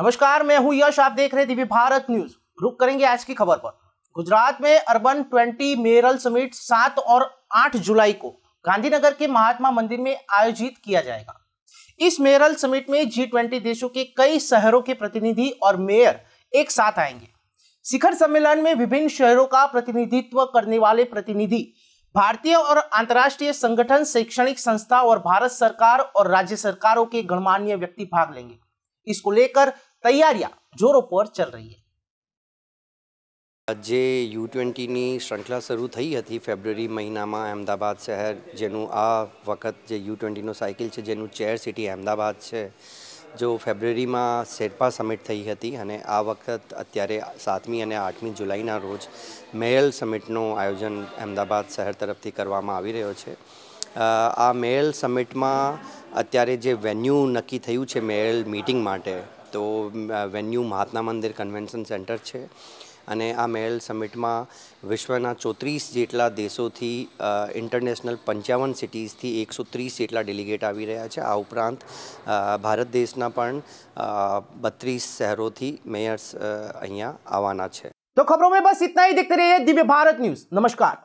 नमस्कार मैं हूं यश आप देख रहे दिव्य भारत न्यूज रुक करेंगे आज की खबर पर गुजरात में अर्बन 20 मेरल समिट 7 और 8 जुलाई को गांधीनगर के महात्मा मंदिर में आयोजित किया जाएगा इस मेरल समिट में जी ट्वेंटी देशों के कई शहरों के प्रतिनिधि और मेयर एक साथ आएंगे शिखर सम्मेलन में विभिन्न शहरों का प्रतिनिधित्व करने वाले प्रतिनिधि भारतीय और अंतर्राष्ट्रीय संगठन शैक्षणिक संस्था और भारत सरकार और राज्य सरकारों के गणमान्य व्यक्ति भाग लेंगे इसको लेकर तैयारियां जोरों पर चल रही है જે યુ ટ્વેન્ટીની શ્રૃંખલા શરૂ થઈ હતી ફેબ્રુઆરી મહિનામાં અહેમદાબાદ શહેર જેનું આ વખત જે યુ ટ્વેન્ટીનો સાયકલ છે જેનું ચેર સિટી અમદાવાદ છે જો ફેબ્રુઆરીમાં શેરપા સમિટ થઈ હતી અને આ વખત અત્યારે સાતમી અને આઠમી જુલાઈના રોજ મેયલ સમિટનું આયોજન અહેમદાબાદ શહેર તરફથી કરવામાં આવી રહ્યો છે આ મેયલ સમિટમાં અત્યારે જે વેન્યુ નક્કી થયું છે મેયલ મીટિંગ માટે તો વેન્યુ મહાત્મા મંદિર કન્વેન્શન સેન્ટર છે અને આ મેલ સમિટમાં વિશ્વના ચોત્રીસ જેટલા દેશોથી ઇન્ટરનેશનલ પંચાવન સિટીઝથી એકસો ત્રીસ જેટલા ડેલિગેટ આવી રહ્યા છે આ ઉપરાંત ભારત દેશના પણ બત્રીસ શહેરોથી મેયર્સ અહીંયા આવવાના છે તો ખબરો મેં બસ ઇતના હી દેખતે રહીએ દિવ્ય ભારત ન્યૂઝ નમસ્કાર